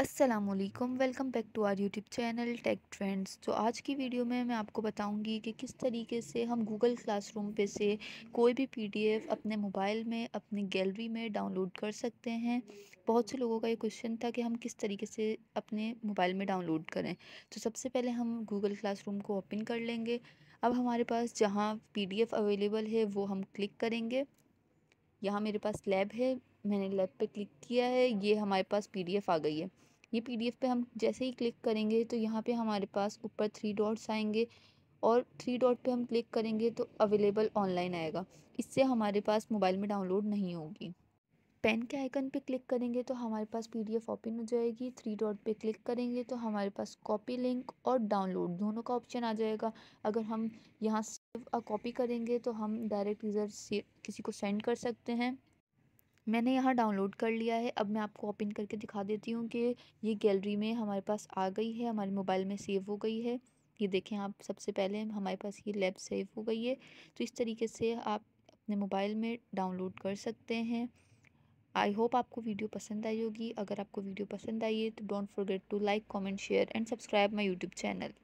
असलकम welcome back to our YouTube channel tech trends तो आज की वीडियो में मैं आपको बताऊंगी कि किस तरीके से हम गूगल क्लासरूम पे से कोई भी पीडीएफ अपने मोबाइल में अपनी गैलरी में डाउनलोड कर सकते हैं बहुत से लोगों का ये क्वेश्चन था कि हम किस तरीके से अपने मोबाइल में डाउनलोड करें तो सबसे पहले हम गूगल क्लासरूम को ओपन कर लेंगे अब हमारे पास जहाँ पी अवेलेबल है वो हम क्लिक करेंगे यहाँ मेरे पास लैब है मैंने लैब पे क्लिक किया है ये हमारे पास पीडीएफ आ गई है ये पीडीएफ पे हम जैसे ही क्लिक करेंगे तो यहाँ पे हमारे पास ऊपर थ्री डॉट्स आएंगे और थ्री डॉट पे हम क्लिक करेंगे तो अवेलेबल ऑनलाइन आएगा इससे हमारे पास मोबाइल में डाउनलोड नहीं होगी पेन के आइकन पे क्लिक करेंगे तो हमारे पास पीडीएफ ओपन हो जाएगी थ्री डॉट पे क्लिक करेंगे तो हमारे पास कॉपी लिंक और डाउनलोड दोनों का ऑप्शन आ जाएगा अगर हम यहाँ सेव कॉपी करेंगे तो हम डायरेक्ट यूज़र से किसी को सेंड कर सकते हैं मैंने यहाँ डाउनलोड कर लिया है अब मैं आपको ओपन करके दिखा देती हूँ कि ये गैलरी में हमारे पास आ गई है हमारे मोबाइल में सेव हो गई है ये देखें आप सबसे पहले हमारे पास ये लैब सेव हो गई है तो इस तरीके से आप अपने मोबाइल में डाउनलोड कर सकते हैं आई होप आपको वीडियो पसंद आई होगी अगर आपको वीडियो पसंद आई है तो don't forget to like comment share and subscribe my YouTube channel